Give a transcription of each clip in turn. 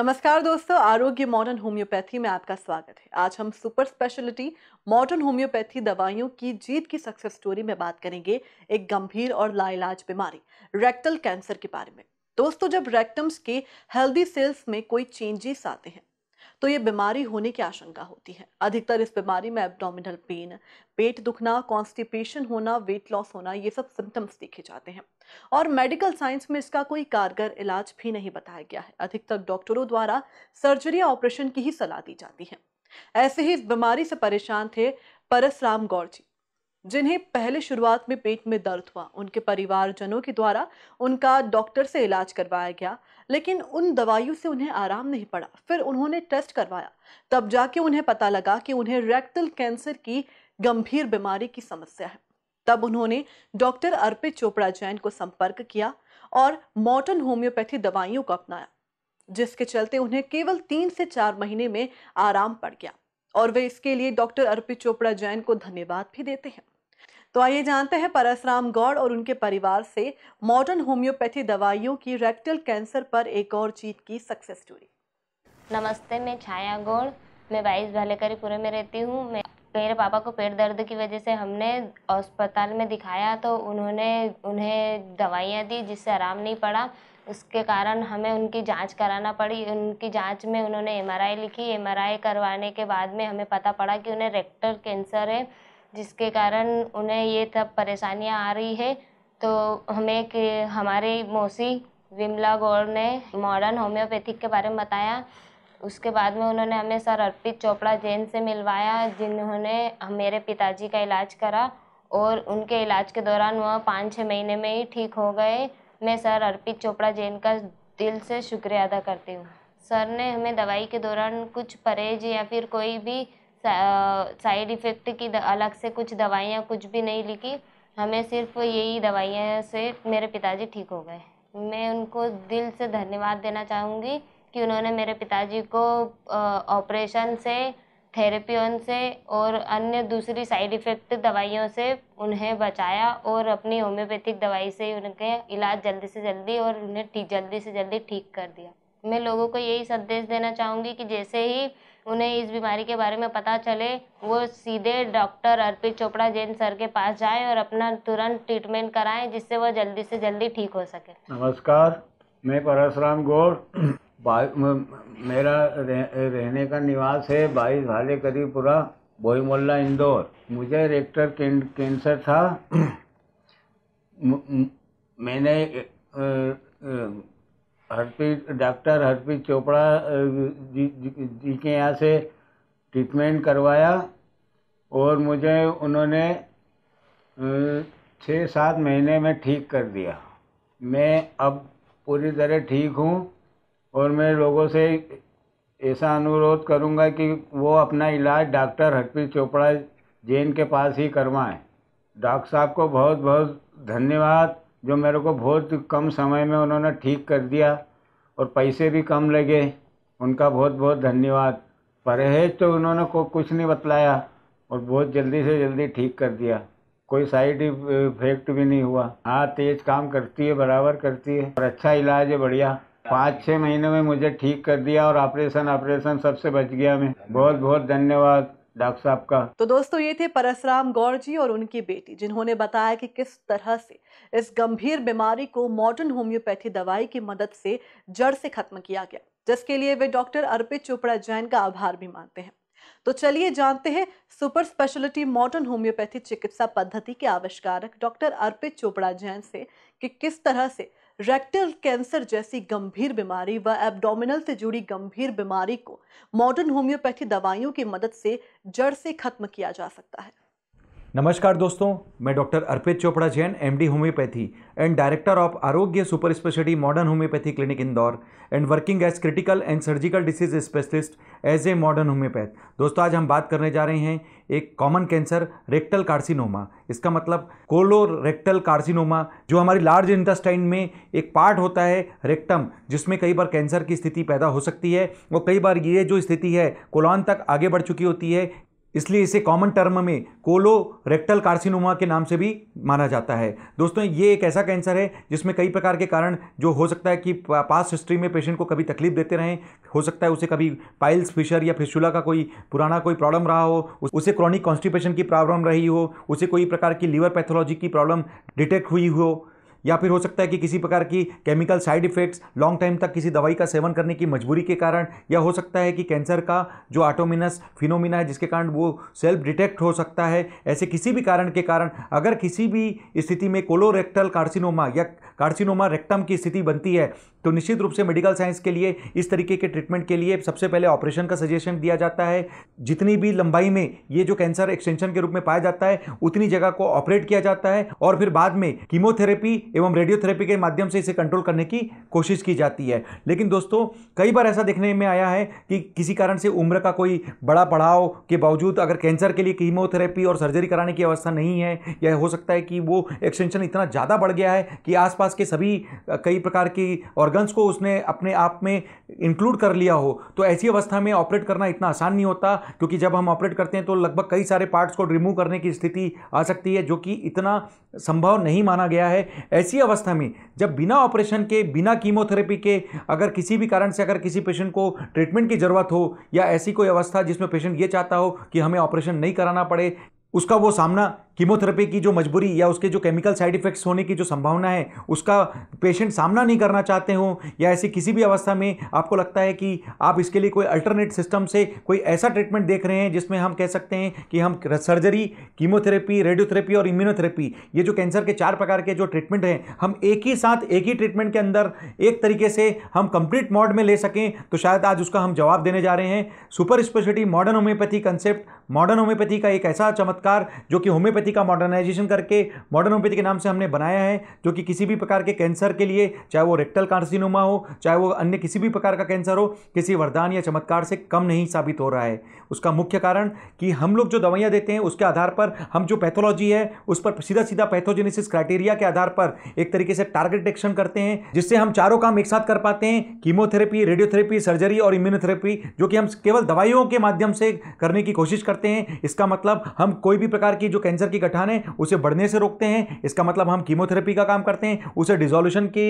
नमस्कार दोस्तों आरोग्य मॉडर्न होम्योपैथी में आपका स्वागत है आज हम सुपर स्पेशलिटी मॉडर्न होम्योपैथी दवाइयों की जीत की सक्सेस स्टोरी में बात करेंगे एक गंभीर और लाइलाज बीमारी रेक्टल कैंसर के बारे में दोस्तों जब रेक्टम्स के हेल्दी सेल्स में कोई चेंजेस आते हैं तो ये बीमारी होने की आशंका होती है अधिकतर इस बीमारी में एब्डोमिनल पेन पेट दुखना कॉन्स्टिपेशन होना वेट लॉस होना ये सब सिम्टम्स देखे जाते हैं और मेडिकल साइंस में इसका कोई कारगर इलाज भी नहीं बताया गया है अधिकतर डॉक्टरों द्वारा सर्जरी या ऑपरेशन की ही सलाह दी जाती है ऐसे ही इस बीमारी से परेशान थे परसराम गौर जी जिन्हें पहले शुरुआत में पेट में दर्द हुआ उनके परिवारजनों के द्वारा उनका डॉक्टर से इलाज करवाया गया लेकिन उन दवाइयों से उन्हें आराम नहीं पड़ा फिर उन्होंने टेस्ट करवाया तब जाके उन्हें पता लगा कि उन्हें रेक्टल कैंसर की गंभीर बीमारी की समस्या है तब उन्होंने डॉक्टर अर्पित चोपड़ा जैन को संपर्क किया और मॉडर्न होम्योपैथी दवाइयों को अपनाया जिसके चलते उन्हें केवल तीन से चार महीने में आराम पड़ गया और वे इसके लिए डॉक्टर अर्पित चोपड़ा जैन को धन्यवाद भी देते हैं तो आइए जानते हैं परसराम गौड़ और उनके परिवार से मॉडर्न होम्योपैथी दवाइयों की रेक्टल कैंसर पर एक और जीत की सक्सेस स्टोरी नमस्ते मैं छाया गौड़ मैं बाईस भालेकरीपुरे में रहती हूँ मैं मेरे पापा को पेट दर्द की वजह से हमने अस्पताल में दिखाया तो उन्होंने उन्हें दवाइयाँ दी जिससे आराम नहीं पड़ा उसके कारण हमें उनकी जांच कराना पड़ी उनकी जांच में उन्होंने एमआरआई लिखी एमआरआई करवाने के बाद में हमें पता पड़ा कि उन्हें रेक्टल कैंसर है जिसके कारण उन्हें ये सब परेशानियाँ आ रही है तो हमें कि हमारे मौसी विमला गौड़ ने मॉडर्न होम्योपैथिक के बारे में बताया उसके बाद में उन्होंने हमें सर अर्पित चोपड़ा जैन से मिलवाया जिन्होंने मेरे पिताजी का इलाज करा और उनके इलाज के दौरान वह पाँच छः महीने में ही ठीक हो गए मैं सर अर्पित चोपड़ा जैन का दिल से शुक्रिया अदा करती हूँ सर ने हमें दवाई के दौरान कुछ परहेज या फिर कोई भी साइड इफ़ेक्ट की अलग से कुछ दवाइयाँ कुछ भी नहीं लिखी हमें सिर्फ यही दवाइयाँ से मेरे पिताजी ठीक हो गए मैं उनको दिल से धन्यवाद देना चाहूँगी कि उन्होंने मेरे पिताजी को ऑपरेशन से थेरेपियन से और अन्य दूसरी साइड इफ़ेक्ट दवाइयों से उन्हें बचाया और अपनी होम्योपैथिक दवाई से उनके इलाज जल्दी से जल्दी और उन्हें जल्दी से जल्दी ठीक कर दिया मैं लोगों को यही संदेश देना चाहूँगी कि जैसे ही उन्हें इस बीमारी के बारे में पता चले वो सीधे डॉक्टर अर्पित चोपड़ा जैन सर के पास जाएं और अपना तुरंत ट्रीटमेंट कराएं जिससे वह जल्दी से जल्दी ठीक हो सके नमस्कार मैं परशुराम गौर मेरा रह, रहने का निवास है बाईस भाले करीपुरा बोई मोहल्ला इंदौर मुझे रेक्टर कैंसर था मैंने हरप्रीत डॉक्टर हरप्रीत चोपड़ा जी के यहाँ से ट्रीटमेंट करवाया और मुझे उन्होंने छः सात महीने में ठीक कर दिया मैं अब पूरी तरह ठीक हूँ और मैं लोगों से ऐसा अनुरोध करूँगा कि वो अपना इलाज डॉक्टर हरपी चोपड़ा जैन के पास ही करवाएं डॉक्टर साहब को बहुत बहुत धन्यवाद जो मेरे को बहुत कम समय में उन्होंने ठीक कर दिया और पैसे भी कम लगे उनका बहुत बहुत धन्यवाद परहेज तो उन्होंने को कुछ नहीं बतलाया और बहुत जल्दी से जल्दी ठीक कर दिया कोई साइड इफेक्ट भी नहीं हुआ हाँ तेज काम करती है बराबर करती है और अच्छा इलाज है बढ़िया पाँच छः महीने में मुझे ठीक कर दिया और ऑपरेशन ऑपरेशन सबसे बच गया मैं बहुत बहुत धन्यवाद डॉक्टर साहब का तो दोस्तों ये थे परसराम गौर जी और उनकी बेटी जिन्होंने बताया कि किस तरह से इस गंभीर बीमारी को मॉडर्न होम्योपैथी दवाई की मदद से जड़ से खत्म किया गया जिसके लिए वे डॉक्टर अर्पित चोपड़ा जैन का आभार भी मानते हैं तो चलिए जानते हैं सुपर स्पेशलिटी मॉडर्न होम्योपैथी चिकित्सा पद्धति के आविष्कारक डॉक्टर अर्पित चोपड़ा जैन से कि किस तरह से रेक्टल कैंसर जैसी गंभीर बीमारी व एब्डोमिनल से जुड़ी गंभीर बीमारी को मॉडर्न होम्योपैथी दवाइयों की मदद से जड़ से खत्म किया जा सकता है नमस्कार दोस्तों मैं doctor Arpit Chopra Jain MD homeopathy and director of Arogya super speciality modern homeopathy clinic Indore and working as critical and surgical disease specialist as a modern homeopath दोस्तों आज हम बात करने जा रहे हैं एक कॉमन कैंसर रेक्टल कार्सिनोमा इसका मतलब रेक्टल कार्सिनोमा जो हमारी लार्ज इंटेस्टाइन में एक पार्ट होता है रेक्टम जिसमें कई बार कैंसर की स्थिति पैदा हो सकती है और कई बार ये जो स्थिति है कोलॉन तक आगे बढ़ चुकी होती है इसलिए इसे कॉमन टर्म में कोलो रेक्टल कार्सिनोमा के नाम से भी माना जाता है दोस्तों ये एक ऐसा कैंसर है जिसमें कई प्रकार के कारण जो हो सकता है कि पास हिस्ट्री में पेशेंट को कभी तकलीफ देते रहें हो सकता है उसे कभी पाइल्स फिशर या फिशुला का कोई पुराना कोई प्रॉब्लम रहा हो उसे क्रॉनिक कॉन्स्टिपेशन की प्रॉब्लम रही हो उसे कोई प्रकार की लीवर पैथोलॉजी की प्रॉब्लम डिटेक्ट हुई हो या फिर हो सकता है कि किसी प्रकार की chemical side effects long time तक किसी दवाई का सेवन करने की मजबूरी के कारण या हो सकता है कि कैंसर का जो आटोमिनस फिनोमिना है जिसके कारण वो सेल्फ डिटेक्ट हो सकता है ऐसे किसी भी कारण के कारण अगर किसी भी स्थिति में कोलोरेक्टल कार्सिनोमा या कार्सिनोमा रेक्टम की स्थिति बनती है तो निश्चित रूप से मेडिकल साइंस के लिए इस तरीके के ट्रीटमेंट के लिए सबसे पहले ऑपरेशन का सजेशन दिया जाता है जितनी भी लंबाई में ये जो कैंसर एक्सटेंशन के रूप में पाया जाता है उतनी जगह को ऑपरेट किया जाता है और फिर बाद में कीमोथेरेपी एवं रेडियोथेरेपी के माध्यम से इसे कंट्रोल करने की कोशिश की जाती है लेकिन दोस्तों कई बार ऐसा देखने में आया है कि किसी कारण से उम्र का कोई बड़ा पड़ाव के बावजूद अगर कैंसर के लिए कीमोथेरेपी और सर्जरी कराने की अवस्था नहीं है या हो सकता है कि वो एक्सटेंशन इतना ज़्यादा बढ़ गया है कि आसपास के सभी कई प्रकार की और ऑर्गन्स को उसने अपने आप में इंक्लूड कर लिया हो तो ऐसी अवस्था में ऑपरेट करना इतना आसान नहीं होता क्योंकि जब हम ऑपरेट करते हैं तो लगभग कई सारे पार्ट्स को रिमूव करने की स्थिति आ सकती है जो कि इतना संभव नहीं माना गया है ऐसी अवस्था में जब बिना ऑपरेशन के बिना कीमोथेरेपी के अगर किसी भी कारण से अगर किसी पेशेंट को ट्रीटमेंट की ज़रूरत हो या ऐसी कोई अवस्था जिसमें पेशेंट ये चाहता हो कि हमें ऑपरेशन नहीं कराना पड़े उसका वो सामना कीमोथेरेपी की जो मजबूरी या उसके जो केमिकल साइड इफेक्ट्स होने की जो संभावना है उसका पेशेंट सामना नहीं करना चाहते हो या ऐसी किसी भी अवस्था में आपको लगता है कि आप इसके लिए कोई अल्टरनेट सिस्टम से कोई ऐसा ट्रीटमेंट देख रहे हैं जिसमें हम कह सकते हैं कि हम सर्जरी कीमोथेरेपी रेडियोथेरेपी और इम्यूनोथेरेपी ये जो कैंसर के चार प्रकार के जो ट्रीटमेंट हैं हम एक ही साथ एक ही ट्रीटमेंट के अंदर एक तरीके से हम कंप्लीट मॉड में ले सकें तो शायद आज उसका हम जवाब देने जा रहे हैं super speciality modern homeopathy concept modern homeopathy का एक ऐसा चमत्कार जो कि होम्योपैथी होम्योपैथी का मॉडर्नाइजेशन करके मॉडर्न होम्योपैथी के नाम से हमने बनाया है जो कि किसी भी प्रकार के कैंसर के लिए चाहे वो रेक्टल कार्सिनोमा हो चाहे वो अन्य किसी भी प्रकार का कैंसर हो किसी वरदान या चमत्कार से कम नहीं साबित हो रहा है उसका मुख्य कारण कि हम लोग जो दवाइयाँ देते हैं उसके आधार पर हम जो पैथोलॉजी है उस पर सीधा सीधा पैथोजेनेसिस क्राइटेरिया के आधार पर एक तरीके से टारगेट डिटेक्शन करते हैं जिससे हम चारों काम एक साथ कर पाते हैं कीमोथेरेपी रेडियोथेरेपी सर्जरी और इम्यूनोथेरेपी जो कि हम केवल दवाइयों के माध्यम से करने की कोशिश करते हैं इसका मतलब हम कोई भी प्रकार की जो कैंसर की की गठाने उसे बढ़ने से रोकते हैं इसका मतलब हम कीमोथेरेपी का काम करते हैं उसे डिजोल्यूशन की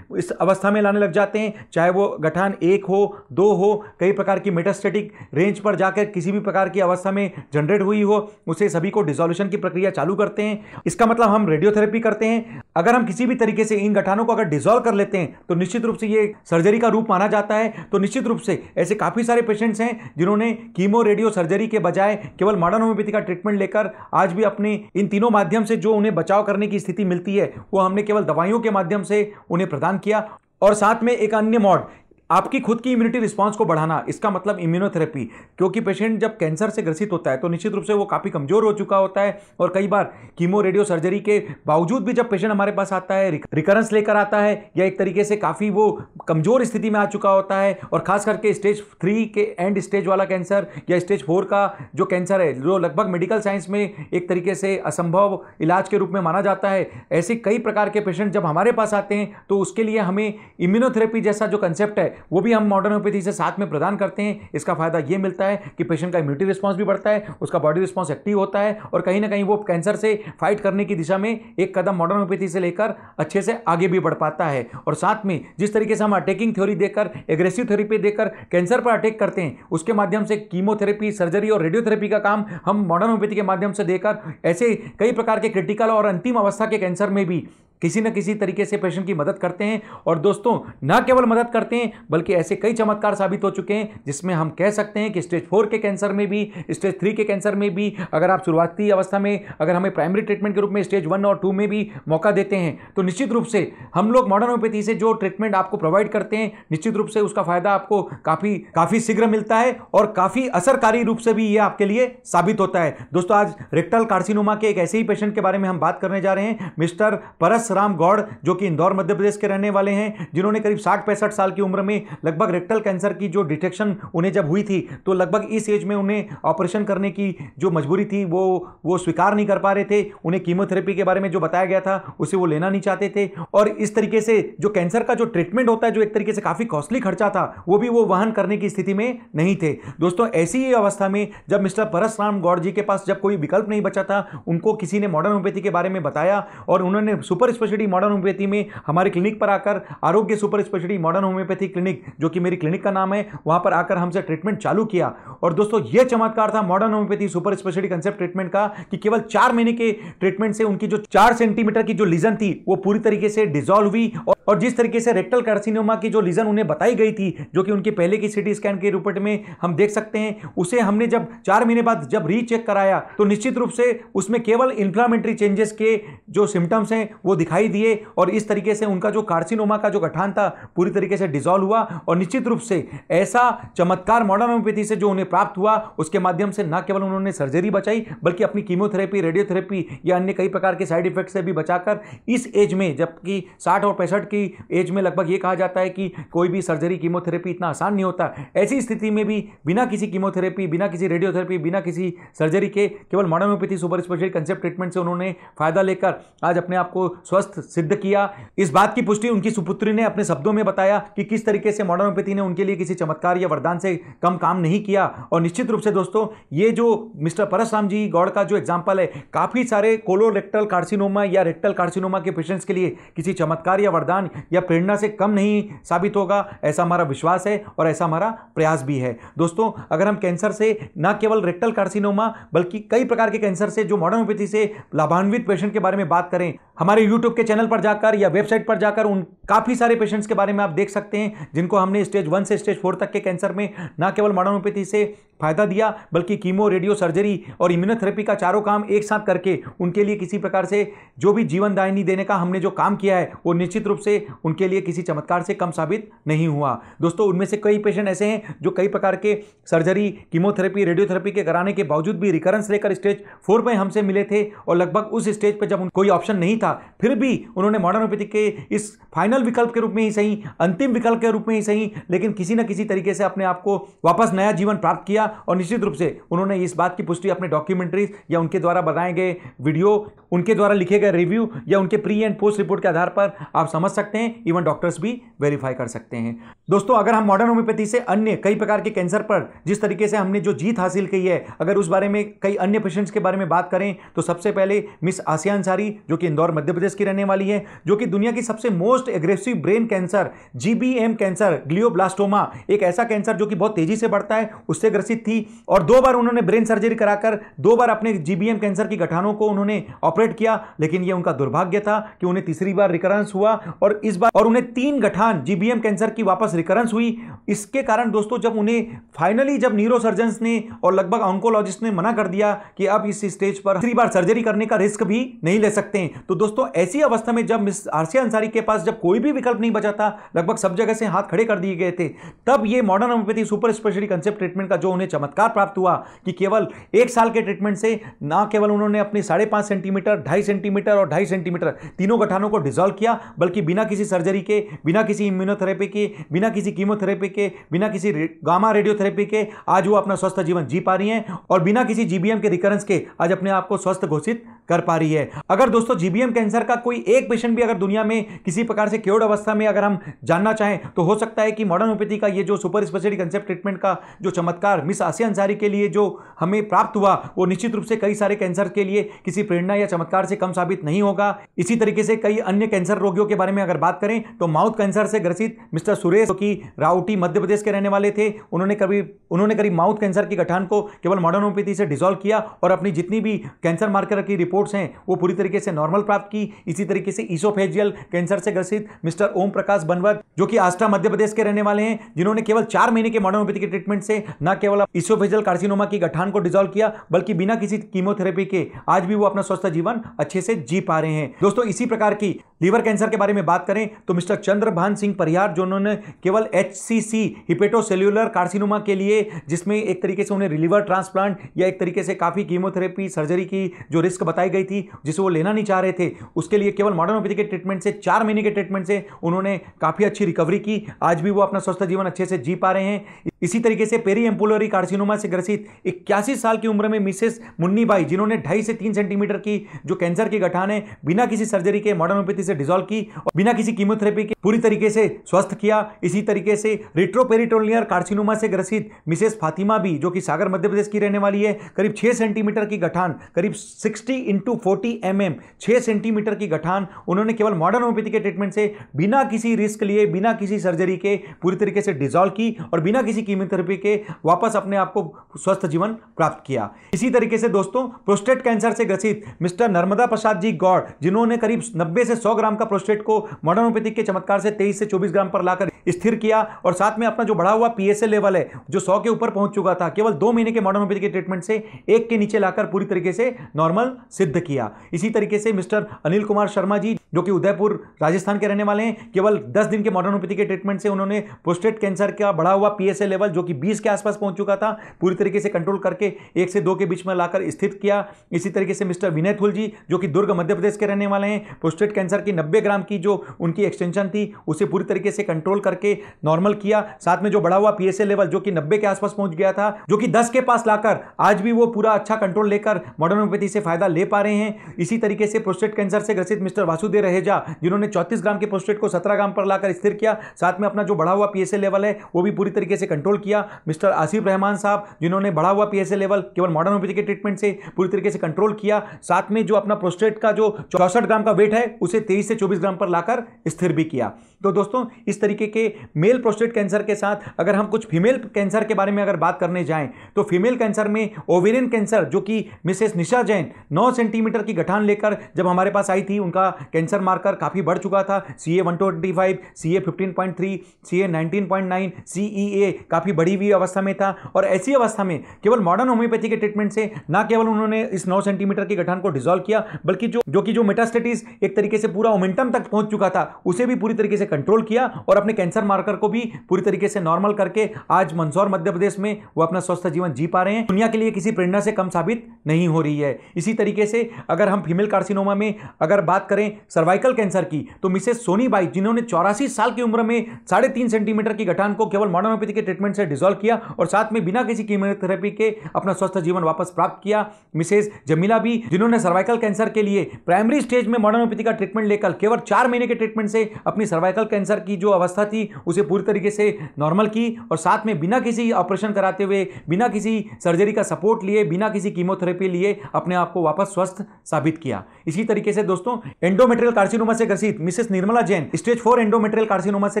इस अवस्था में लाने लग जाते हैं चाहे वो गठान एक हो दो हो कई प्रकार की मेटास्टेटिक रेंज पर जाकर किसी भी प्रकार की अवस्था में जनरेट हुई हो उसे सभी को डिजोल्यूशन की प्रक्रिया चालू करते हैं इसका मतलब हम रेडियोथेरेपी करते हैं अगर हम किसी भी तरीके से इन गठानों को अगर डिजोल्व कर लेते हैं तो निश्चित रूप से ये सर्जरी का रूप माना जाता है तो निश्चित रूप से ऐसे काफ़ी सारे पेशेंट्स हैं जिन्होंने कीमो रेडियो सर्जरी के बजाय केवल मॉडर्न होम्योपैथी का ट्रीटमेंट लेकर आज भी अपनी इन तीनों माध्यम से जो उन्हें बचाव करने की स्थिति मिलती है वो हमने केवल दवाइयों के माध्यम से उन्हें प्रदान किया और साथ में एक अन्य मॉड आपकी खुद की इम्यूनिटी रिस्पांस को बढ़ाना इसका मतलब इम्यूनोथेरेपी क्योंकि पेशेंट जब कैंसर से ग्रसित होता है तो निश्चित रूप से वो काफ़ी कमजोर हो चुका होता है और कई बार कीमो रेडियो सर्जरी के बावजूद भी जब पेशेंट हमारे पास आता है रिकरेंस लेकर आता है या एक तरीके से काफ़ी वो कमजोर स्थिति में आ चुका होता है और खास करके स्टेज थ्री के एंड स्टेज वाला कैंसर या स्टेज फोर का जो कैंसर है जो लगभग मेडिकल साइंस में एक तरीके से असंभव इलाज के रूप में माना जाता है ऐसे कई प्रकार के पेशेंट जब हमारे पास आते हैं तो उसके लिए हमें इम्यूनोथेरेपी जैसा जो कंसेप्ट है वो भी हम मॉडर्न होम्योपैथी से साथ में प्रदान करते हैं इसका फायदा ये मिलता है कि पेशेंट का इम्यूनिटी रिस्पॉन्स भी बढ़ता है उसका बॉडी रिस्पॉन्स एक्टिव होता है और कहीं ना कहीं वो कैंसर से फाइट करने की दिशा में एक कदम मॉडर्न होम्योपैथी से लेकर अच्छे से आगे भी बढ़ पाता है और साथ में जिस तरीके से हम अटैकिंग थ्योरी देकर एग्रेसिव थेरेपी देकर कैंसर पर अटैक करते हैं उसके माध्यम से कीमोथेरेपी सर्जरी और रेडियोथेरेपी का काम हम मॉडर्न होम्योपैथी के माध्यम से देकर ऐसे कई प्रकार के क्रिटिकल और अंतिम अवस्था के कैंसर में भी किसी न किसी तरीके से पेशेंट की मदद करते हैं और दोस्तों न केवल मदद करते हैं बल्कि ऐसे कई चमत्कार साबित हो चुके हैं जिसमें हम कह सकते हैं कि स्टेज फोर के कैंसर में भी स्टेज थ्री के कैंसर में भी अगर आप शुरुआती अवस्था में अगर हमें प्राइमरी ट्रीटमेंट के रूप में स्टेज वन और टू में भी मौका देते हैं तो निश्चित रूप से हम लोग मॉडर्न होम्योपैथी से जो ट्रीटमेंट आपको प्रोवाइड करते हैं निश्चित रूप से उसका फायदा आपको काफ़ी काफ़ी शीघ्र मिलता है और काफ़ी असरकारी रूप से भी ये आपके लिए साबित होता है दोस्तों आज रेक्टल कार्सिनोमा के एक ऐसे ही पेशेंट के बारे में हम बात करने जा रहे हैं मिस्टर परस परसराम गौड़ जो कि इंदौर मध्य प्रदेश के रहने वाले हैं जिन्होंने करीब साठ पैंसठ साल की उम्र में लगभग रेक्टल कैंसर की जो डिटेक्शन उन्हें जब हुई थी तो लगभग इस एज में उन्हें ऑपरेशन करने की जो मजबूरी थी वो वो स्वीकार नहीं कर पा रहे थे उन्हें कीमोथेरेपी के बारे में जो बताया गया था उसे वो लेना नहीं चाहते थे और इस तरीके से जो कैंसर का जो ट्रीटमेंट होता है जो एक तरीके से काफ़ी कॉस्टली खर्चा था वो भी वो वहन करने की स्थिति में नहीं थे दोस्तों ऐसी ही अवस्था में जब मिस्टर परसराम गौड़ जी के पास जब कोई विकल्प नहीं बचा था उनको किसी ने मॉडर्न होम्योपैथी के बारे में बताया और उन्होंने सुपर स्पेशलिटी मॉडर्न होम्योपैथी में हमारे क्लिनिक पर आकर Arogya super speciality modern homeopathy clinic जो कि मेरी क्लिनिक का नाम है वहां पर आकर हमसे ट्रीटमेंट चालू किया और दोस्तों ये चमत्कार था modern homeopathy super speciality concept treatment का कि केवल चार महीने के ट्रीटमेंट से उनकी जो चार सेंटीमीटर की जो लीजन थी वो पूरी तरीके से डिजोल्व हुई और और जिस तरीके से रेक्टल कार्सिनोमा की जो लीजन उन्हें बताई गई थी जो कि उनके पहले की सिटी स्कैन के रिपोर्ट में हम देख सकते हैं उसे हमने जब चार महीने बाद जब रीचेक कराया तो निश्चित रूप से उसमें केवल इन्फ्लामेंट्री चेंजेस के जो सिम्टम्स हैं वो दिखाई दिए और इस तरीके से उनका जो कार्सिनोमा का जो गठान था पूरी तरीके से डिजोल्व हुआ और निश्चित रूप से ऐसा चमत्कार मॉडर्न होम्योपैथी से जो उन्हें प्राप्त हुआ उसके माध्यम से न केवल उन्होंने सर्जरी बचाई बल्कि अपनी कीमोथेरेपी रेडियोथेरेपी या अन्य कई प्रकार के साइड इफेक्ट से भी बचाकर इस एज में जबकि साठ और पैंसठ की एज में लगभग ये कहा जाता है कि कोई भी सर्जरी कीमोथेरेपी इतना आसान नहीं होता ऐसी स्थिति में भी बिना किसी कीमोथेरेपी बिना किसी रेडियोथेरेपी बिना किसी सर्जरी के केवल modern homeopathy super special concept treatment से उन्होंने फायदा लेकर आज अपने आप को स्वस्थ सिद्ध किया इस बात की पुष्टि उनकी सुपुत्री ने अपने शब्दों में बताया कि किस तरीके से मॉडर्नोपैथी ने उनके लिए किसी चमत्कार या वरदान से कम काम नहीं किया और निश्चित रूप से दोस्तों ये जो मिस्टर परसराम जी गौड़ का जो एग्जाम्पल है काफ़ी सारे कोलोरेक्टल कार्सिनोमा या रेक्टल कार्सिनोमा के पेशेंट्स के लिए किसी चमत्कार या वरदान या प्रेरणा से कम नहीं साबित होगा ऐसा हमारा विश्वास है और ऐसा हमारा प्रयास भी है दोस्तों अगर हम कैंसर से न केवल रेक्टल कार्सिनोमा बल्कि कई प्रकार के कैंसर से जो मॉडर्नोपैथी से लाभान्वित पेशेंट के बारे में बात करें हमारे यूट्यूब यूट्यूब के चैनल पर जाकर या वेबसाइट पर जाकर उन काफ़ी सारे पेशेंट्स के बारे में आप देख सकते हैं जिनको हमने स्टेज वन से स्टेज फोर तक के कैंसर में ना केवल मॉडर्नोपैथी से फायदा दिया बल्कि कीमो रेडियो सर्जरी और इम्यूनोथेरेपी का चारों काम एक साथ करके उनके लिए किसी प्रकार से जो भी जीवन दायनी देने का हमने जो काम किया है वो निश्चित रूप से उनके लिए किसी चमत्कार से कम साबित नहीं हुआ दोस्तों उनमें से कई पेशेंट ऐसे हैं जो कई प्रकार के सर्जरी कीमोथेरेपी रेडियोथेरेपी के कराने के बावजूद भी रिकरेंस लेकर स्टेज फोर पर हमसे मिले थे और लगभग उस स्टेज पर जब कोई ऑप्शन नहीं था फिर भी उन्होंने मॉडर्न के इस फाइनल विकल्प के रूप में ही सही अंतिम विकल्प के रूप में ही सही लेकिन किसी न किसी तरीके से अपने आप को वापस नया जीवन प्राप्त किया और निश्चित रूप से उन्होंने इस बात की पुष्टि अपने डॉक्यूमेंट्रीज या उनके द्वारा बनाए गए वीडियो उनके द्वारा लिखे गए रिव्यू या उनके प्री एंड पोस्ट रिपोर्ट के आधार पर आप समझ सकते हैं इवन डॉक्टर्स भी वेरीफाई कर सकते हैं दोस्तों अगर हम मॉडर्न होम्योपैथी से अन्य कई प्रकार के कैंसर पर जिस तरीके से हमने जो जीत हासिल की है अगर उस बारे में कई अन्य पेशेंट्स के बारे में बात करें तो सबसे पहले मिस आसिया अंसारी जो कि इंदौर मध्य प्रदेश की रहने वाली है जो कि दुनिया की सबसे most aggressive brain cancer GBM cancer glioblastoma एक ऐसा कैंसर जो कि बहुत तेजी से बढ़ता है उससे ग्रसित थी और दो बार उन्होंने ब्रेन सर्जरी कराकर दो बार अपने जीबीएम कैंसर की गठानों को उन्होंने ऑपरेट किया लेकिन यह उनका दुर्भाग्य था कि उन्हें तीसरी बार रिकरेंस हुआ और इस बार और उन्हें तीन गठान जीबीएम कैंसर की वापस रिकरेंस हुई इसके कारण दोस्तों जब उन्हें फाइनली जब न्यूरो सर्जन्स ने और लगभग ऑन्कोलॉजिस्ट ने मना कर दिया कि अब इस स्टेज पर तीसरी बार सर्जरी करने का रिस्क भी नहीं ले सकते हैं तो दोस्तों ऐसी अवस्था में जब मिस आरसिया अंसारी के पास जब कोई भी विकल्प नहीं बचा था लगभग सब जगह से हाथ खड़े कर दिए गए थे तब ये modern homeopathy super speciality concept treatment का जो उन्हें चमत्कार प्राप्त हुआ कि केवल एक साल के ट्रीटमेंट से ना केवल उन्होंने अपने साढ़े पाँच सेंटीमीटर ढाई सेंटीमीटर और ढाई सेंटीमीटर तीनों गठानों को डिजोल्व किया बल्कि बिना किसी सर्जरी के बिना किसी इम्यूनोथेरेपी के बिना बिना किसी कीमोथेरेपी के बिना किसी गामा रेडियोथेरेपी के आज वो अपना स्वस्थ जीवन जी पा रही हैं और बिना किसी जीबीएम के रिकरेंस के आज अपने आप को स्वस्थ घोषित कर पा रही है अगर दोस्तों जीबीएम कैंसर का कोई एक पेशेंट भी अगर दुनिया में किसी प्रकार से क्योर्ड अवस्था में अगर हम जानना चाहें तो हो सकता है कि मॉडर्न होम्योपैथी का ये जो सुपर स्पेशलिटी कंसेप्ट ट्रीटमेंट का जो चमत्कार मिस आसिया अंसारी के लिए जो हमें प्राप्त हुआ वो निश्चित रूप से कई सारे कैंसर के लिए किसी प्रेरणा या चमत्कार से कम साबित नहीं होगा इसी तरीके से कई अन्य कैंसर रोगियों के बारे में अगर बात करें तो माउथ कैंसर से ग्रसित मिस्टर सुरेश जो कि राउटी मध्य प्रदेश के रहने वाले थे उन्होंने कभी उन्होंने करीब माउथ कैंसर की गठान को केवल मॉडर्नोपैथी से डिजोल्व किया और अपनी जितनी भी कैंसर मार्कर की रिपोर्ट्स हैं वो पूरी तरीके से नॉर्मल प्राप्त की इसी तरीके से ईसोफेजियल कैंसर से ग्रसित मिस्टर ओम प्रकाश बनवत जो कि आस्था मध्य प्रदेश के रहने वाले हैं जिन्होंने केवल चार महीने के मॉडर्नोपैथी के ट्रीटमेंट से न केवल ईसोफेजियल कार्सिनोमा की गठान को डिजोल्व किया बल्कि बिना किसी कीमोथेरेपी के आज भी वो अपना स्वस्थ जीवन अच्छे से जी पा रहे हैं दोस्तों इसी प्रकार की लीवर कैंसर के बारे में बात करें तो मिस्टर चंद्रभान सिंह परिहार जो उन्होंने केवल एच सी सी हिपेटोसेल्यूलर कार्सिनोमा के लिए जिसमें एक तरीके से उन्हें रिलीवर ट्रांसप्लांट या एक तरीके से काफ़ी कीमोथेरेपी सर्जरी की जो रिस्क बताई गई थी जिसे वो लेना नहीं चाह रहे थे उसके लिए केवल मॉडर्नोपैथी के ट्रीटमेंट से चार महीने के ट्रीटमेंट से उन्होंने काफ़ी अच्छी रिकवरी की आज भी वो अपना स्वस्थ जीवन अच्छे से जी पा रहे हैं इसी तरीके से पेरी एम्पुलरी कार्सिनोमा से ग्रसित इक्यासी साल की उम्र में मिसेस मुन्नी बाई जिन्होंने ढाई से तीन सेंटीमीटर की जो कैंसर के गठान है बिना किसी सर्जरी के मॉडर्नोपैथी से डिजोल्व की और बिना किसी कीमोथेरेपी के पूरी तरीके से स्वस्थ किया इसी तरीके से रिट्रोपेरिटोलियर कार्सिनोमा से ग्रसित मिसेस फातिमा भी जो कि सागर मध्य प्रदेश की रहने वाली है करीब छः सेंटीमीटर की गठान करीब sixty into forty M M छः सेंटीमीटर की गठान उन्होंने केवल मॉडर्न होम्योपैथी के ट्रीटमेंट से बिना किसी रिस्क लिए बिना किसी सर्जरी के पूरी तरीके से डिजोल्व की और बिना किसी कीमोथेरेपी के वापस अपने आप को स्वस्थ जीवन प्राप्त किया इसी तरीके से दोस्तों प्रोस्टेट कैंसर से ग्रसित मिस्टर नर्मदा प्रसाद जी गौड़ जिन्होंने करीब नब्बे से सौ ग्राम का प्रोस्टेट को मॉडर्नोपैथिक के चमत्कार से तेईस से चौबीस ग्राम पर लाकर स्थिर किया और साथ में अपना जो बढ़ा हुआ पी लेवल है जो सौ के ऊपर पहुंच चुका था केवल दो महीने के मॉडर्नोपैथी के ट्रीटमेंट से एक के नीचे लाकर पूरी तरीके से नॉर्मल सिद्ध किया इसी तरीके से मिस्टर अनिल कुमार शर्मा जी जो कि उदयपुर राजस्थान के रहने वाले हैं केवल दस दिन के मॉडर्नोपैथी के ट्रीटमेंट से उन्होंने प्रोस्टेट कैंसर का बढ़ा हुआ पी लेवल जो कि बीस के आसपास पहुंच चुका था पूरी तरीके से कंट्रोल करके एक से दो के बीच में लाकर स्थित किया इसी तरीके से मिस्टर विनय थुल जी जो कि दुर्ग मध्य प्रदेश के रहने वाले हैं प्रोस्टेट कैंसर की नब्बे ग्राम की जो उनकी एक्सटेंशन थी उसे पूरी तरीके से कंट्रोल कर करके नॉर्मल किया साथ में जो बढ़ा हुआ पीएसए लेवल जो कि नब्बे के आसपास पहुंच गया था जो कि दस के पास लाकर आज भी वो पूरा अच्छा कंट्रोल लेकर मॉडर्न होम्योपैथी से फायदा ले पा रहे हैं इसी तरीके से प्रोस्टेट कैंसर से ग्रसित मिस्टर वासुदेव रहेजा जिन्होंने चौंतीस ग्राम के प्रोस्टेट को सत्रह ग्राम पर लाकर स्थिर किया साथ में अपना जो बढ़ा हुआ पीएसए लेवल है वो भी पूरी तरीके से कंट्रोल किया मिस्टर आसिफ रहमान साहब जिन्होंने बढ़ा हुआ पीएसए लेवल केवल मॉडर्न होम्योपैथी के ट्रीटमेंट से पूरी तरीके से कंट्रोल किया साथ में जो अपना प्रोस्टेट का जो चौसठ ग्राम का वेट है उसे तेईस से चौबीस ग्राम पर लाकर स्थिर भी किया तो दोस्तों इस तरीके के मेल प्रोस्टेट कैंसर के साथ अगर हम कुछ फीमेल कैंसर के बारे में अगर बात करने जाएं तो फीमेल कैंसर में ओवेरियन कैंसर जो कि मिसेस निशा जैन 9 सेंटीमीटर की गठान लेकर जब हमारे पास आई थी उनका कैंसर मार्कर काफ़ी बढ़ चुका था C A one twenty five C A fifteen point three C A nineteen point nine C E A काफ़ी बढ़ी हुई अवस्था में था और ऐसी अवस्था में केवल मॉडर्न होम्योपैथी के ट्रीटमेंट से ना केवल उन्होंने इस नौ सेंटीमीटर की गठन को डिजोल्व किया बल्कि जो जो कि जो मेटास्टेटिस एक तरीके से पूरा ओमेंटम तक पहुंच चुका था उसे भी पूरी तरीके से कंट्रोल किया और अपने कैंसर मार्कर को भी पूरी तरीके से नॉर्मल करके आज मंदसौर मध्य प्रदेश में वो अपना स्वस्थ जीवन जी पा रहे हैं दुनिया के लिए किसी प्रेरणा से कम साबित नहीं हो रही है इसी तरीके से अगर हम फीमेल कार्सिनोमा में अगर बात करें सर्वाइकल कैंसर की तो मिसेस सोनी बाई जिन्होंने चौरासी साल की उम्र में साढ़े तीन सेंटीमीटर की गठान को केवल मॉडर्नोपैथी के ट्रीटमेंट से डिजोल्व किया और साथ में बिना किसी कीमोथेरेपी के अपना स्वस्थ जीवन वापस प्राप्त किया मिसेज जमीला भी जिन्होंने सर्वाइकल कैंसर के लिए प्राइमरी स्टेज में मॉडर्नोपैथी का ट्रीटमेंट लेकर केवल चार महीने के ट्रीटमेंट से अपनी सर्वाइकल कॉलोरेक्टल कैंसर की जो अवस्था थी उसे पूरी तरीके से नॉर्मल की और साथ में बिना किसी ऑपरेशन कराते हुए बिना किसी सर्जरी का सपोर्ट लिए बिना किसी कीमोथेरेपी लिए अपने आप को वापस स्वस्थ साबित किया इसी तरीके से दोस्तों एंडोमेट्रियल कार्सिनोमा से ग्रसित Mrs Nirmala Jain stage four endometrial carcinoma से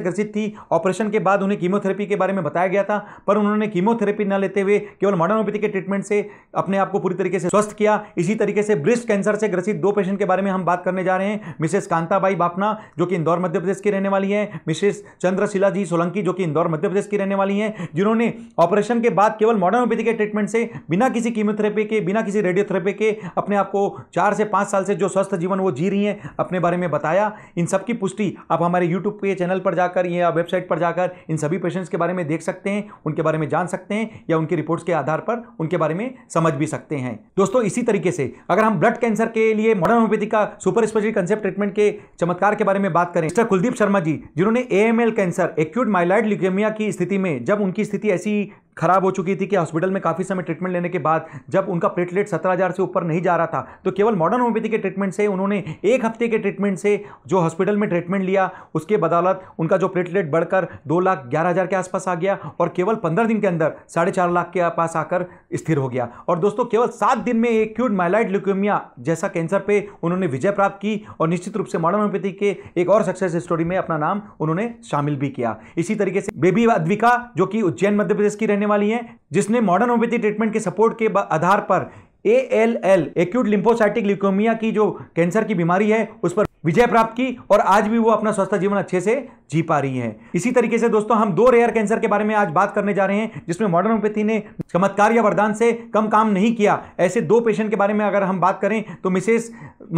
ग्रसित थी ऑपरेशन के बाद उन्हें कीमोथेरेपी के बारे में बताया गया था पर उन्होंने कीमोथेरेपी न लेते हुए केवल मॉडर्नोपैथी के ट्रीटमेंट से अपने आप को पूरी तरीके से स्वस्थ किया इसी तरीके से ब्रेस्ट कैंसर से ग्रसित दो पेशेंट के बारे में हम बात करने जा रहे हैं मिसेस कांताबाई बापना जो कि इंदौर मध्य प्रदेश की रहने वाली है मिसेस चंद्रशिला जी सोलंकी जो कि इंदौर मध्य प्रदेश की रहने वाली हैं जिन्होंने ऑपरेशन के बाद केवल मॉडर्नोपैथी के ट्रीटमेंट से बिना किसी कीमोथेरेपी के बिना किसी रेडियोथेरेपी के अपने आप को चार से पांच साल से से जो स्वस्थ जीवन वो जी रही हैं अपने बारे में बताया इन सब की पुष्टि आप हमारे यूट्यूब के चैनल पर जाकर या वेबसाइट पर जाकर इन सभी पेशेंट्स के बारे में देख सकते हैं उनके बारे में जान सकते हैं या उनकी रिपोर्ट्स के आधार पर उनके बारे में समझ भी सकते हैं दोस्तों इसी तरीके से अगर हम ब्लड कैंसर के लिए मॉडर्न होम्योपैथी का सुपर स्पेशल कंसेप्ट ट्रीटमेंट के चमत्कार के बारे में बात करें मिस्टर कुलदीप शर्मा जी जिन्होंने a cancer acute myeloid leukemia की स्थिति में जब उनकी स्थिति ऐसी खराब हो चुकी थी कि हॉस्पिटल में काफ़ी समय ट्रीटमेंट लेने के बाद जब उनका प्लेटलेट सत्रह हज़ार से ऊपर नहीं जा रहा था तो केवल मॉडर्न होम्योपैथी के ट्रीटमेंट से उन्होंने एक हफ्ते के ट्रीटमेंट से जो हॉस्पिटल में ट्रीटमेंट लिया उसके बदौलत उनका जो प्लेटलेट बढ़कर दो लाख ग्यारह हज़ार के आसपास आ गया और केवल पंद्रह दिन के अंदर साढ़े चार लाख के पास आकर स्थिर हो गया और दोस्तों केवल सात दिन में एक क्यूड माइलाइड ल्यूकेमिया जैसा कैंसर पर उन्होंने विजय प्राप्त की और निश्चित रूप से मॉडर्न होम्योपैथी के एक और सक्सेस स्टोरी में अपना नाम उन्होंने शामिल भी किया इसी तरीके से बेबी अद्विका जो कि उज्जैन मध्य प्रदेश की रहने करने वाली है जिसने मॉडर्न होम्योपैथी ट्रीटमेंट के सपोर्ट के आधार पर A L L acute lymphocytic leukemia की जो कैंसर की बीमारी है उस पर विजय प्राप्त की और आज भी वो अपना स्वस्थ जीवन अच्छे से जी पा रही है इसी तरीके से दोस्तों हम दो रेयर कैंसर के बारे में आज बात करने जा रहे हैं जिसमें मॉडर्न होम्योपैथी ने चमत्कार या वरदान से कम काम नहीं किया ऐसे दो पेशेंट के बारे में अगर हम बात करें तो मिसेस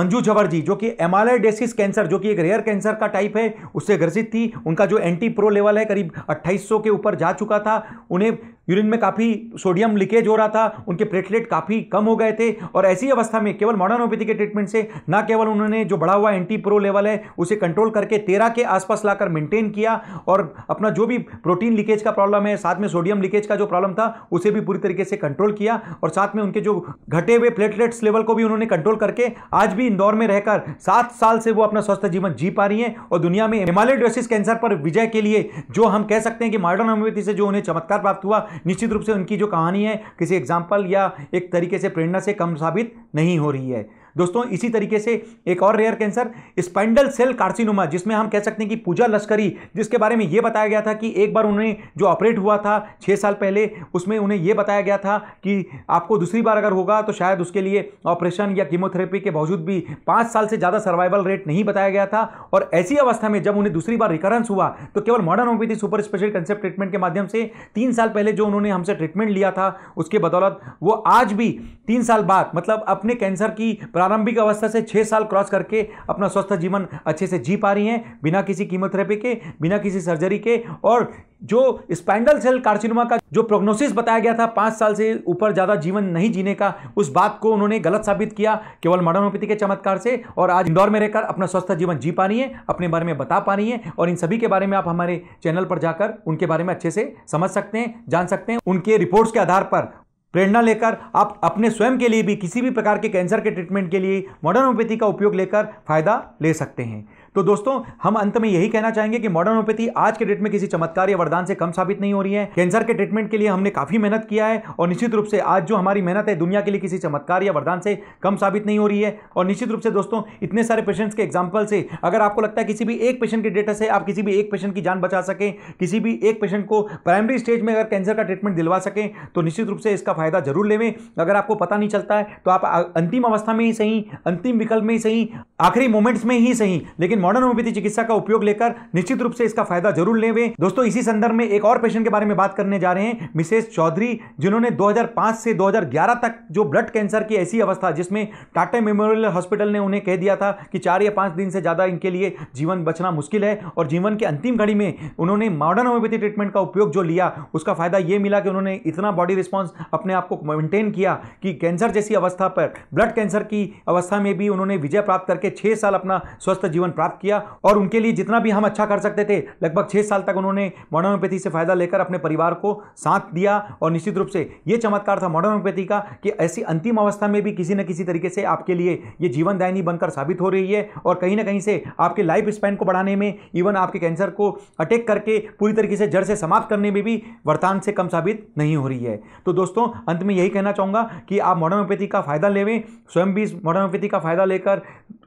मंजू झवर जी जो कि एमालाइडेसिस कैंसर जो कि एक रेयर कैंसर का टाइप है उससे ग्रसित थी उनका जो एंटी प्रो लेवल है करीब अट्ठाईस के ऊपर जा चुका था उन्हें यूरिन में काफ़ी सोडियम लीकेज हो रहा था उनके प्लेटलेट काफ़ी कम हो गए थे और ऐसी अवस्था में केवल मॉडर्न के ट्रीटमेंट से ना केवल उन्होंने जो बढ़ा हुआ एंटी प्रो लेवल है उसे कंट्रोल करके तेरह के आसपास लाकर मेंटेन किया और अपना जो भी प्रोटीन लीकेज का प्रॉब्लम है साथ में सोडियम लीकेज का जो प्रॉब्लम था उसे भी पूरी तरीके से कंट्रोल किया और साथ में उनके जो घटे हुए प्लेटलेट्स लेवल को भी उन्होंने कंट्रोल करके आज भी इंदौर में रहकर सात साल से वो अपना स्वस्थ जीवन जी पा रही हैं और दुनिया में हिमालय ड्रेसिस कैंसर पर विजय के लिए जो हम कह सकते हैं कि मॉडर्न होम्योपैथी से जो उन्हें चमत्कार प्राप्त हुआ निश्चित रूप से उनकी जो कहानी है किसी एग्जाम्पल या एक तरीके से प्रेरणा से कम साबित नहीं हो रही है दोस्तों इसी तरीके से एक और rare cancer spindle cell carcinoma जिसमें हम कह सकते हैं कि पूजा लश्करी जिसके बारे में यह बताया गया था कि एक बार उन्हें जो ऑपरेट हुआ था छः साल पहले उसमें उन्हें यह बताया गया था कि आपको दूसरी बार अगर होगा तो शायद उसके लिए ऑपरेशन या कीमोथेरेपी के बावजूद भी पाँच साल से ज़्यादा सर्वाइवल रेट नहीं बताया गया था और ऐसी अवस्था में जब उन्हें दूसरी बार रिकरेंस हुआ तो केवल modern homeopathy super special concept treatment के माध्यम से तीन साल पहले जो उन्होंने हमसे ट्रीटमेंट लिया था उसके बदौलत वो आज भी तीन साल बाद मतलब अपने कैंसर की प्रारंभिक अवस्था से छः साल क्रॉस करके अपना स्वस्थ जीवन अच्छे से जी पा रही हैं बिना किसी कीमोथेरेपी के बिना किसी सर्जरी के और जो स्पाइंडल सेल कार्सिनोमा का जो प्रोग्नोसिस बताया गया था पाँच साल से ऊपर ज़्यादा जीवन नहीं जीने का उस बात को उन्होंने गलत साबित किया केवल मॉडर्नोपैथी के चमत्कार से और आज इंदौर में रहकर अपना स्वस्थ जीवन जी पा रही है अपने बारे में बता पा रही है और इन सभी के बारे में आप हमारे चैनल पर जाकर उनके बारे में अच्छे से समझ सकते हैं जान सकते हैं उनके रिपोर्ट्स के आधार पर प्रेरणा लेकर आप अपने स्वयं के लिए भी किसी भी प्रकार के कैंसर के ट्रीटमेंट के लिए मॉडर्न होम्योपैथी का उपयोग लेकर फ़ायदा ले सकते हैं तो दोस्तों हम अंत में यही कहना चाहेंगे कि मॉडर्न होम्योपैथी आज के डेट में किसी चमत्कार या वरदान से कम साबित नहीं हो रही है कैंसर के ट्रीटमेंट के लिए हमने काफी मेहनत किया है और निश्चित रूप से आज जो हमारी मेहनत है दुनिया के लिए किसी चमत्कार या वरदान से कम साबित नहीं हो रही है और निश्चित रूप से दोस्तों इतने सारे पेशेंट्स के एग्जाम्पल से अगर आपको लगता है किसी भी एक पेशेंट के डेटा से आप किसी भी एक पेशेंट की जान बचा सकें किसी भी एक पेशेंट को प्राइमरी स्टेज में अगर कैंसर का ट्रीटमेंट दिलवा सकें तो निश्चित रूप से इसका फायदा जरूर लेवें अगर आपको पता नहीं चलता है तो आप अंतिम अवस्था में ही सही अंतिम विकल्प में ही सही आखिरी मोमेंट्स में ही सही लेकिन मॉडर्न होम्योपैथी चिकित्सा का उपयोग लेकर निश्चित रूप से इसका फायदा जरूर ले दोस्तों इसी संदर्भ में एक और पेशेंट के बारे में बात करने जा रहे हैं मिसेस चौधरी जिन्होंने 2005 से 2011 तक जो ब्लड कैंसर की ऐसी अवस्था जिसमें टाटा मेमोरियल हॉस्पिटल ने उन्हें कह दिया था कि चार या पांच दिन से ज़्यादा इनके लिए जीवन बचना मुश्किल है और जीवन के अंतिम घड़ी में उन्होंने मॉडर्न होम्योपैथी ट्रीटमेंट का उपयोग जो लिया उसका फायदा यह मिला कि उन्होंने इतना बॉडी रिस्पॉन्स अपने आप को मेंटेन किया कि कैंसर जैसी अवस्था पर ब्लड कैंसर की अवस्था में भी उन्होंने विजय प्राप्त करके छह साल अपना स्वस्थ जीवन प्राप्त प्राप्त किया और उनके लिए जितना भी हम अच्छा कर सकते थे लगभग छः साल तक उन्होंने मॉडर्न से फ़ायदा लेकर अपने परिवार को साथ दिया और निश्चित रूप से ये चमत्कार था मॉडर्न का कि ऐसी अंतिम अवस्था में भी किसी न किसी तरीके से आपके लिए ये जीवनदायनी बनकर साबित हो रही है और कहीं ना कहीं से आपके लाइफ स्पैन को बढ़ाने में इवन आपके कैंसर को अटैक करके पूरी तरीके से जड़ से समाप्त करने में भी वरदान से कम साबित नहीं हो रही है तो दोस्तों अंत में यही कहना चाहूँगा कि आप मॉडर्न का फ़ायदा लेवें स्वयं भी मॉडर्न का फ़ायदा लेकर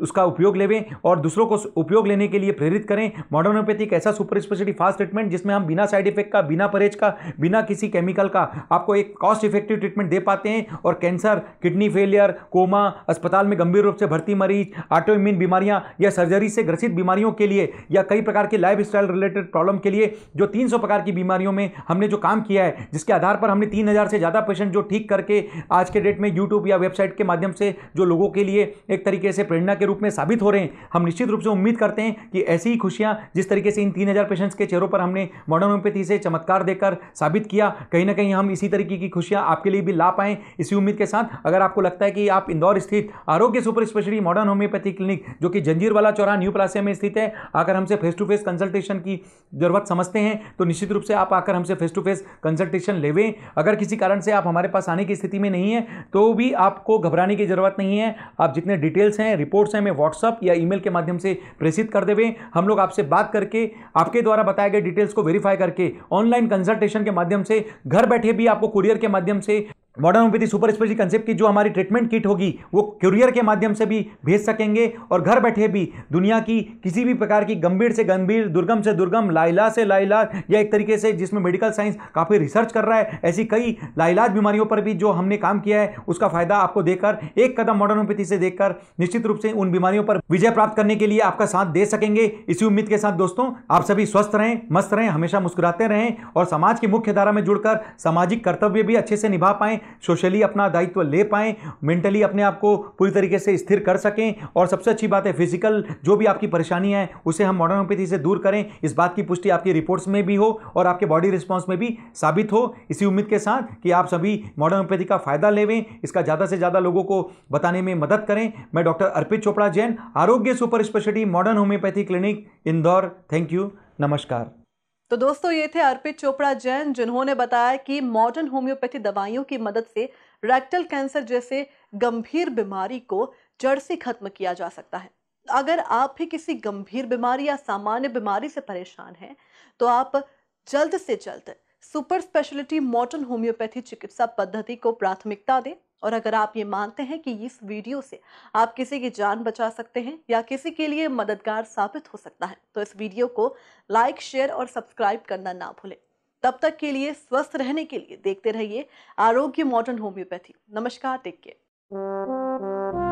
उसका उपयोग लेवें और दूसरों को उपयोग लेने के लिए प्रेरित करें मॉडर्न होम्योपैथी एक ऐसा सुपर स्पेशलिटी फास्ट ट्रीटमेंट जिसमें हम बिना साइड इफेक्ट का बिना परहेज का बिना किसी केमिकल का आपको एक कॉस्ट इफेक्टिव ट्रीटमेंट दे पाते हैं और कैंसर किडनी फेलियर कोमा अस्पताल में गंभीर रूप से भर्ती मरीज ऑटो इम्यून बीमारियां या सर्जरी से ग्रसित बीमारियों के लिए या कई प्रकार के लाइफ स्टाइल रिलेटेड प्रॉब्लम के लिए जो तीन प्रकार की बीमारियों में हमने जो काम किया है जिसके आधार पर हमने तीन से ज़्यादा पेशेंट जो ठीक करके आज के डेट में यूट्यूब या वेबसाइट के माध्यम से जो लोगों के लिए एक तरीके से प्रेरणा के रूप में साबित हो रहे हैं हम निश्चित रूप से उम्मीद उम्मीद करते हैं कि ऐसी ही खुशियां जिस तरीके से इन तीन हज़ार पेशेंट्स के चेहरों पर हमने मॉडर्न होम्योपैथी से चमत्कार देकर साबित किया कहीं ना कहीं हम इसी तरीके की खुशियाँ आपके लिए भी ला पाएँ इसी उम्मीद के साथ अगर आपको लगता है कि आप इंदौर स्थित Arogya super specially modern homeopathy clinic जो कि जंजीरवाला चौरा न्यू प्लासिया में स्थित है आकर हमसे फेस टू फेस कंसल्टेशन की जरूरत समझते हैं तो निश्चित रूप से आप आकर हमसे फेस टू फेस कंसल्टेशन लेवें अगर किसी कारण से आप हमारे पास आने की स्थिति में नहीं है तो भी आपको घबराने की जरूरत नहीं है आप जितने डिटेल्स हैं रिपोर्ट्स हैं मैं व्हाट्सअप या ईमेल के माध्यम से प्रेषित कर देवे हम लोग आपसे बात करके आपके द्वारा बताए गए डिटेल्स को वेरीफाई करके ऑनलाइन कंसल्टेशन के माध्यम से घर बैठे भी आपको कुरियर के माध्यम से मॉडर्न सुपर स्पेशलिटी कंसेप्ट की जो हमारी ट्रीटमेंट किट होगी वो कुरियर के माध्यम से भी भेज सकेंगे और घर बैठे भी दुनिया की किसी भी प्रकार की गंभीर से गंभीर दुर्गम से दुर्गम लाइलाज से लाइलाज या एक तरीके से जिसमें मेडिकल साइंस काफ़ी रिसर्च कर रहा है ऐसी कई लाइलाज बीमारियों पर भी जो हमने काम किया है उसका फायदा आपको देकर एक कदम मॉडर्न से देखकर निश्चित रूप से उन बीमारियों पर विजय प्राप्त करने के लिए आपका साथ दे सकेंगे इसी उम्मीद के साथ दोस्तों आप सभी स्वस्थ रहें मस्त रहें हमेशा मुस्कुराते रहें और समाज की मुख्य धारा में जुड़कर सामाजिक कर्तव्य भी अच्छे से निभा पाएं सोशली अपना दायित्व ले पाएँ मेंटली अपने आप को पूरी तरीके से स्थिर कर सकें और सबसे अच्छी बात है फिजिकल जो भी आपकी परेशानी है उसे हम मॉडर्न होम्योपैथी से दूर करें इस बात की पुष्टि आपकी रिपोर्ट्स में भी हो और आपके बॉडी रिस्पॉन्स में भी साबित हो इसी उम्मीद के साथ कि आप सभी मॉडर्न होम्योपैथी का फ़ायदा लेवें इसका ज़्यादा से ज़्यादा लोगों को बताने में मदद करें मैं doctor Arpit Chopra Jain Arogya super speciality modern homeopathy clinic Indore thank you नमस्कार तो दोस्तों ये थे अर्पित चोपड़ा जैन जिन्होंने बताया कि मॉडर्न होम्योपैथी दवाइयों की मदद से रेक्टल कैंसर जैसे गंभीर बीमारी को जड़ से खत्म किया जा सकता है अगर आप भी किसी गंभीर बीमारी या सामान्य बीमारी से परेशान हैं तो आप जल्द से जल्द सुपर स्पेशलिटी मॉडर्न होम्योपैथी चिकित्सा पद्धति को प्राथमिकता दें और अगर आप ये मानते हैं कि इस वीडियो से आप किसी की जान बचा सकते हैं या किसी के लिए मददगार साबित हो सकता है तो इस वीडियो को लाइक शेयर और सब्सक्राइब करना ना भूलें तब तक के लिए स्वस्थ रहने के लिए देखते रहिए आरोग्य मॉडर्न होम्योपैथी नमस्कार टेक केयर